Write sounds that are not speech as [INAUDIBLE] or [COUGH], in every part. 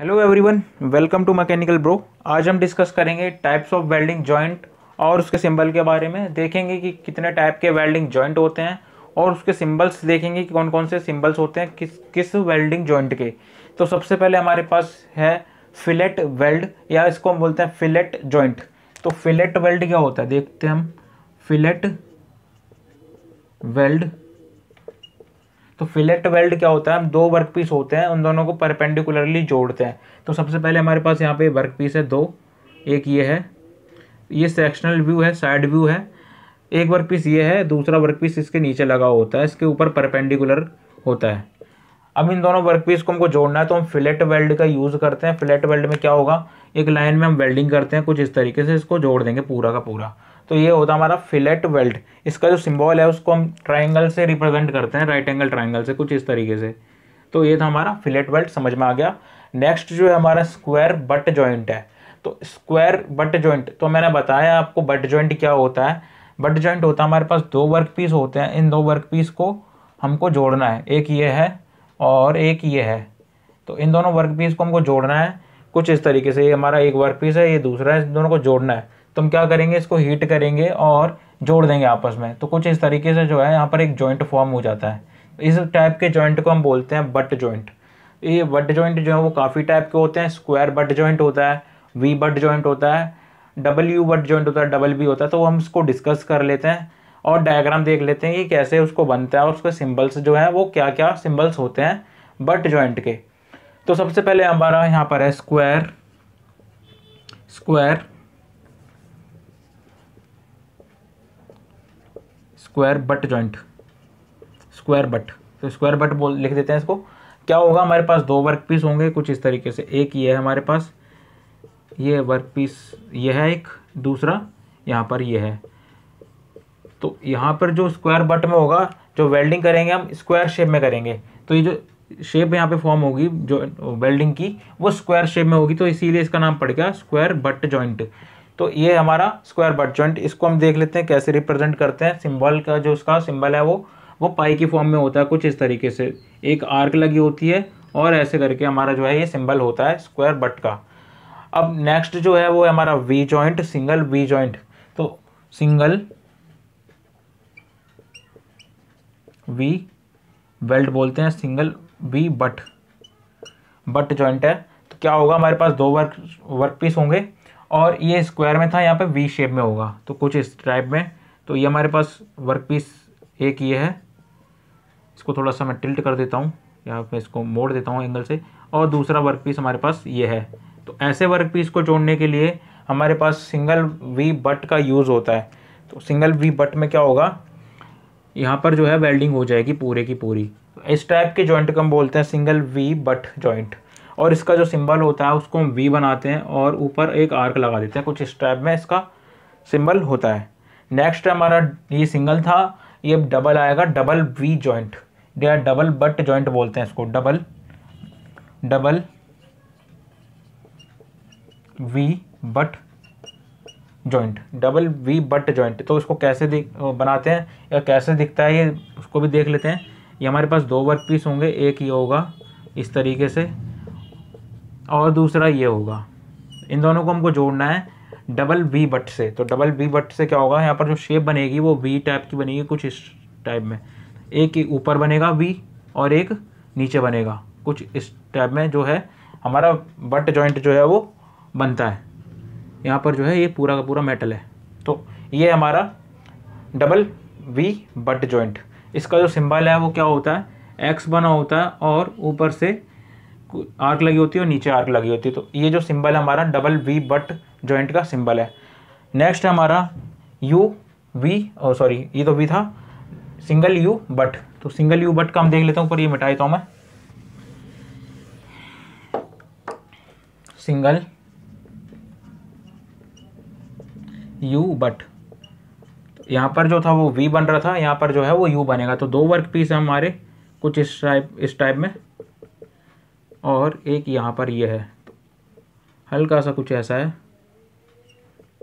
hello everyone welcome to mechanical bro आज हम discuss करेंगे टाइप्स ऑफ वेल्डिंग जॉइंट और उसके सिंबल के बारे में देखेंगे कि कितने टाइप के वेल्डिंग जॉइंट होते हैं और उसके सिंबल्स देखेंगे कि कौन कौन से सिंबल्स होते हैं किस किस वेल्डिंग जॉइंट के तो सबसे पहले हमारे पास है फिलेट वेल्ड या इसको हम बोलते हैं फिलेट जॉइंट तो फिलेट वेल्ड क्या होता है देखते हैं हम फिलेट वेल्ड तो फिलेट वेल्ड क्या होता है हम दो वर्क पीस होते हैं उन दोनों को परपेंडिकुलरली जोड़ते हैं तो सबसे पहले हमारे पास यहाँ पे वर्क पीस है दो एक ये है ये सेक्शनल व्यू है साइड व्यू है एक वर्क पीस ये है दूसरा वर्क पीस इसके नीचे लगा होता है इसके ऊपर परपेंडिकुलर होता है अब इन दोनों वर्क पीस को हमको जोड़ना है तो हम फिलेट वेल्ड का यूज़ करते हैं फिलेट वेल्ड में क्या होगा एक लाइन में हम वेल्डिंग करते हैं कुछ इस तरीके से इसको जोड़ देंगे पूरा का पूरा तो ये होता है हमारा फिलेट वेल्ट इसका जो सिम्बॉल है उसको हम ट्राइंगल से रिप्रेजेंट करते हैं राइट एंगल ट्राइंगल से कुछ इस तरीके से तो ये था हमारा फिलेट वेल्ट समझ में आ गया नेक्स्ट जो है हमारा स्क्वायर बट जॉइंट है तो स्क्वायर बट जॉइंट तो मैंने बताया आपको बट जॉइंट क्या होता है बट जॉइंट होता है हमारे पास दो वर्क पीस होते हैं इन दो वर्क पीस को हमको जोड़ना है एक ये है और एक ये है तो इन दोनों वर्क पीस को हमको जोड़ना है कुछ इस तरीके से ये हमारा एक वर्क पीस है ये दूसरा है इन दोनों को जोड़ना है तो हम क्या करेंगे इसको हीट करेंगे और जोड़ देंगे आपस में तो कुछ इस तरीके से जो है यहाँ पर एक जॉइंट फॉर्म हो जाता है इस टाइप के जॉइंट को हम बोलते हैं बट जॉइंट ये बट जॉइंट जो है वो काफ़ी टाइप के होते हैं स्क्वायर बट जॉइंट होता है वी बट जॉइंट होता है डबल यू बट जॉइंट होता है डबल बी होता है तो हम इसको डिस्कस कर लेते हैं और डायग्राम देख लेते हैं कि कैसे उसको बनता है और उसके सिम्बल्स जो है वो क्या क्या सिम्बल्स होते हैं बट जॉइंट के तो सबसे पहले हमारा यहाँ पर है square square square butt joint square butt तो स्क्वायर बट बोल लिख देते हैं इसको क्या होगा हमारे पास दो वर्क पीस होंगे कुछ इस तरीके से एक ये है हमारे पास ये वर्क पीस ये है एक दूसरा यहाँ पर ये है तो यहाँ पर जो स्क्वायर बट में होगा जो वेल्डिंग करेंगे हम स्क्वायर शेप में करेंगे तो ये जो शेप यहाँ पे फॉर्म होगी जो वेल्डिंग की वो स्क्वायर शेप में होगी तो इसीलिए इसका नाम पड़ गया स्क्वायर बट जॉइंट तो ये हमारा स्क्वायर बट ज्वाइंट इसको हम देख लेते हैं कैसे रिप्रेजेंट करते हैं सिम्बल का जो उसका सिम्बल है वो वो पाई की फॉर्म में होता है कुछ इस तरीके से एक आर्क लगी होती है और ऐसे करके हमारा जो है ये सिम्बल होता है स्क्वायर बट का अब नेक्स्ट जो है वो है हमारा V joint single V joint तो सिंगल वी बेल्ट बोलते हैं single V butt butt joint है तो क्या होगा हमारे पास दो वर्क वर्क पीस होंगे और ये स्क्वायर में था यहाँ पे वी शेप में होगा तो कुछ इस टाइप में तो ये हमारे पास वर्क पीस एक ये है इसको थोड़ा सा मैं टिल्ट कर देता हूँ यहाँ पे इसको मोड़ देता हूँ एंगल से और दूसरा वर्क पीस हमारे पास ये है तो ऐसे वर्क पीस को जोड़ने के लिए हमारे पास सिंगल वी बट का यूज़ होता है तो सिंगल वी बट में क्या होगा यहाँ पर जो है वेल्डिंग हो जाएगी पूरे की पूरी इस टाइप के जॉइंट को हम बोलते हैं सिंगल वी बट जॉइंट और इसका जो सिंबल होता है उसको हम वी बनाते हैं और ऊपर एक आर्क लगा देते हैं कुछ इस टाइप में इसका सिंबल होता है नेक्स्ट हमारा ये सिंगल था ये डबल आएगा डबल वी जॉइंट या डबल बट जॉइंट बोलते हैं इसको double double V butt joint double V butt joint तो इसको कैसे दिख बनाते हैं या कैसे दिखता है ये उसको भी देख लेते हैं ये हमारे पास दो वर्क पीस होंगे एक ये होगा इस तरीके से और दूसरा ये होगा इन दोनों को हमको जोड़ना है डबल वी बट से तो डबल वी बट से क्या होगा यहाँ पर जो शेप बनेगी वो वी टाइप की बनेगी कुछ इस टाइप में एक ऊपर बनेगा वी और एक नीचे बनेगा कुछ इस टाइप में जो है हमारा बट जॉइंट जो है वो बनता है यहाँ पर जो है ये पूरा का पूरा मेटल है तो ये हमारा डबल वी बट जॉइंट इसका जो सिंबल है वो क्या होता है एक्स बना होता है और ऊपर से आर्क लगी होती है और नीचे आर्क लगी होती है तो ये जो सिंबल है हमारा डबल वी बट जॉइंट का सिंबल है नेक्स्ट हमारा यू वी और सॉरी ये तो वी था सिंगल यू बट तो सिंगल यू बट का हम देख लेता हूँ पर ये मिटाई तो मैं सिंगल यू बट यहाँ पर जो था वो वी बन रहा था यहाँ पर जो है वो यू बनेगा तो दो वर्क पीस हमारे कुछ इस टाइप इस टाइप में और एक यहाँ पर ये है तो हल्का सा कुछ ऐसा है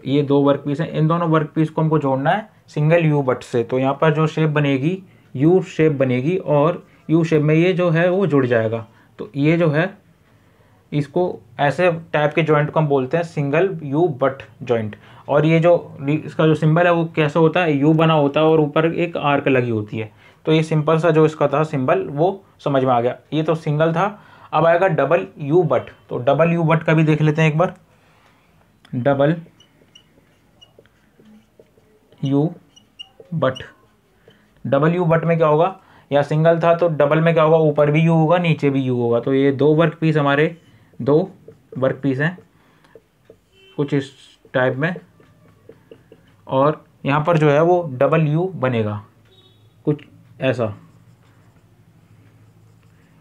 ये दो वर्क पीस हैं इन दोनों वर्क पीस को हमको जोड़ना है सिंगल यू बट से तो यहाँ पर जो शेप बनेगी यू शेप बनेगी और यू शेप में ये जो है वो जुड़ जाएगा तो ये जो है इसको ऐसे टाइप के जॉइंट को हम बोलते हैं सिंगल यू बट जॉइंट और ये जो इसका जो सिंबल है वो कैसा होता है यू बना होता है और ऊपर एक आर्क लगी होती है तो ये सिंपल सा जो इसका था सिंबल वो समझ में आ गया ये तो सिंगल था अब आएगा डबल यू बट तो डबल यू बट का भी देख लेते हैं एक बार double U butt double U butt में क्या होगा या सिंगल था तो डबल में क्या होगा ऊपर भी यू होगा नीचे भी यू होगा तो ये दो वर्क पीस हमारे दो वर्क पीस हैं कुछ इस टाइप में और यहाँ पर जो है वो डबल यू बनेगा कुछ ऐसा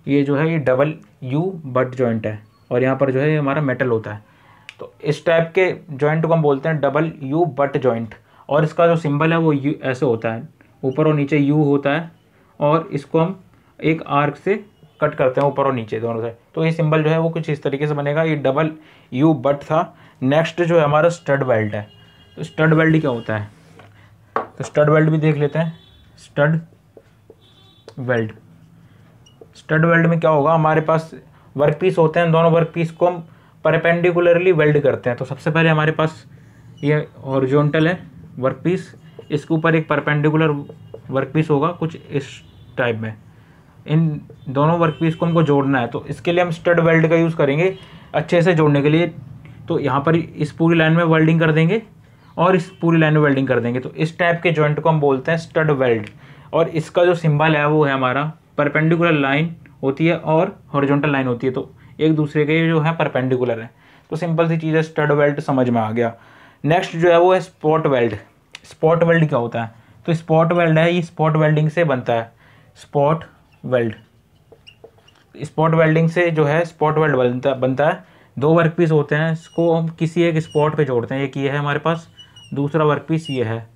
ये जो है ये डबल यू बट जॉइंट है और यहाँ पर जो है ये हमारा मेटल होता है तो इस टाइप के जॉइंट को हम बोलते हैं डबल यू बट जॉइंट और इसका जो सिंबल है वो यू ऐसे होता है ऊपर और नीचे यू होता है और इसको हम एक आर्क से कट करते हैं ऊपर और नीचे दोनों से तो ये सिंबल जो है वो कुछ इस तरीके से बनेगा ये डबल यू बट था नेक्स्ट जो है हमारा स्टड बेल्ट है तो स्टड बेल्ट क्या होता है तो स्टड बेल्ट भी देख लेते हैं स्टड बेल्ट स्टड वेल्ड में क्या होगा हमारे पास वर्क पीस होते हैं दोनों वर्क पीस को हम परपेंडिकुलरली वेल्ड करते हैं तो सबसे पहले हमारे पास ये ओरिजोनटल है वर्क पीस इसके ऊपर एक परपेंडिकुलर वर्क पीस होगा कुछ इस टाइप में इन दोनों वर्क पीस को हमको जोड़ना है तो इसके लिए हम स्टड वेल्ड का यूज़ करेंगे अच्छे से जोड़ने के लिए तो यहाँ पर इस पूरी लाइन में वेल्डिंग कर देंगे और इस पूरी लाइन में वेल्डिंग कर देंगे तो इस टाइप के जॉइंट को हम बोलते हैं स्टड वेल्ड और इसका जो सिंबल है वो है हमारा परपेंडिकुलर लाइन होती है और हॉरिजॉन्टल लाइन होती है तो एक दूसरे के जो है परपेंडिकुलर है तो सिंपल सी चीज़ है स्टड वेल्ट समझ में आ गया नेक्स्ट जो है वो है स्पॉट वेल्ड स्पॉट वेल्ड क्या होता है तो स्पॉट वेल्ड है ये स्पॉट वेल्डिंग से बनता है स्पॉट वेल्ड स्पॉट वेल्डिंग से जो है स्पॉट वेल्ड बनता बनता है दो वर्क पीस होते हैं इसको हम किसी एक स्पॉट पे जोड़ते हैं एक ये है हमारे पास दूसरा वर्क पीस ये है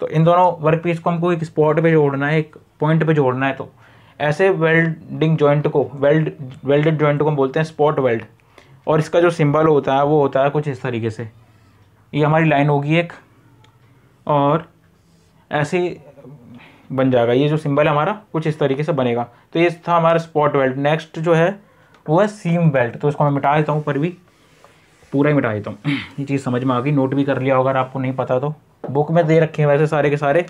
तो इन दोनों वर्क पीस को हमको एक स्पॉट पे जोड़ना है एक पॉइंट पे जोड़ना है तो ऐसे वेल्डिंग जॉइंट को वेल्ड वेल्डेड जॉइंट को हम बोलते हैं स्पॉट वेल्ड और इसका जो सिंबल होता है वो होता है कुछ इस तरीके से ये हमारी लाइन होगी एक और ऐसे बन जाएगा ये जो सिंबल है हमारा कुछ इस तरीके से बनेगा तो ये था हमारा स्पॉट वेल्ट नेक्स्ट जो है वो है सीम वेल्ट तो इसको मैं मिटा देता हूँ पर भी पूरा ही मिटा देता हूँ [CLEARS THROAT] ये चीज़ समझ में आ गई नोट भी कर लिया अगर आपको नहीं पता तो बुक में दे रखे हैं वैसे सारे के सारे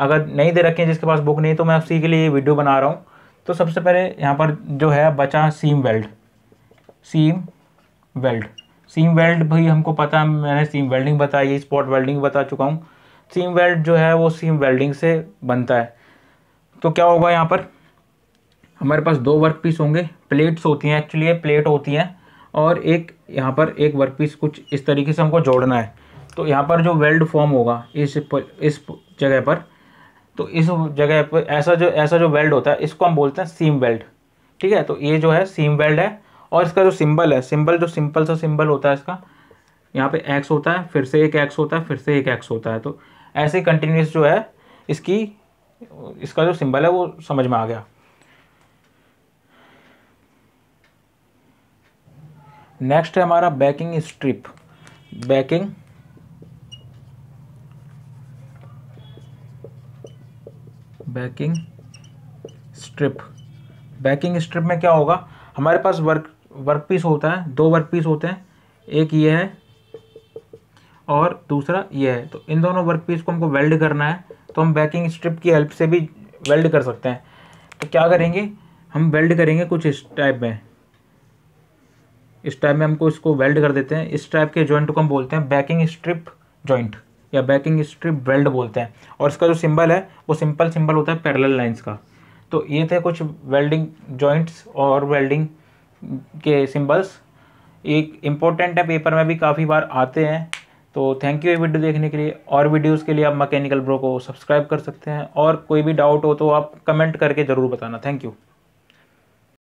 अगर नहीं दे रखे हैं जिसके पास बुक नहीं तो मैं उसी के लिए वीडियो बना रहा हूँ तो सबसे पहले यहाँ पर जो है बचा seam weld seam weld seam weld भी हमको पता है मैंने सीम वेल्डिंग बताई स्पॉट वेल्डिंग बता चुका हूँ सीम वेल्ड जो है वो सीम वेल्डिंग से बनता है तो क्या होगा यहाँ पर हमारे पास दो वर्क पीस होंगे प्लेट्स होती हैं एक्चुअली ये प्लेट होती हैं और एक यहाँ पर एक वर्क पीस कुछ इस तरीके से हमको जोड़ना है तो यहाँ पर जो वेल्ड फॉर्म होगा इस इस जगह पर तो इस जगह पर ऐसा जो ऐसा जो वेल्ड होता है इसको हम बोलते हैं सीम वेल्ड ठीक है तो ये जो है सीम वेल्ड है और इसका जो सिंबल है सिंबल जो सिंपल सा सिंबल होता है इसका यहाँ पे एक्स होता है फिर से एक एक्स होता है फिर से एक एक्स होता है तो ऐसे कंटिन्यूस जो है इसकी इसका जो सिंबल है वो समझ में आ गया नेक्स्ट है हमारा backing strip backing backing strip backing strip में क्या होगा हमारे पास वर्क वर्क पीस होता है दो वर्क पीस होते हैं एक ये है और दूसरा ये है तो इन दोनों वर्क पीस को हमको वेल्ड करना है तो हम बैकिंग स्ट्रिप की हेल्प से भी वेल्ड कर सकते हैं तो क्या करेंगे हम वेल्ड करेंगे कुछ इस टाइप में इस टाइप में हमको इसको वेल्ड कर देते हैं इस टाइप के जॉइंट को हम बोलते हैं बैकिंग स्ट्रिप जॉइंट या बैकिंग स्ट्रिप वेल्ड बोलते हैं और इसका जो सिंबल है वो सिंपल सिंबल होता है पैरेलल लाइंस का तो ये थे कुछ वेल्डिंग जॉइंट्स और वेल्डिंग के सिंबल्स एक इम्पोर्टेंट है पेपर में भी काफ़ी बार आते हैं तो थैंक यू ये वीडियो देखने के लिए और वीडियोस के लिए आप मैकेनिकल ब्रो को सब्सक्राइब कर सकते हैं और कोई भी डाउट हो तो आप कमेंट करके ज़रूर बताना थैंक यू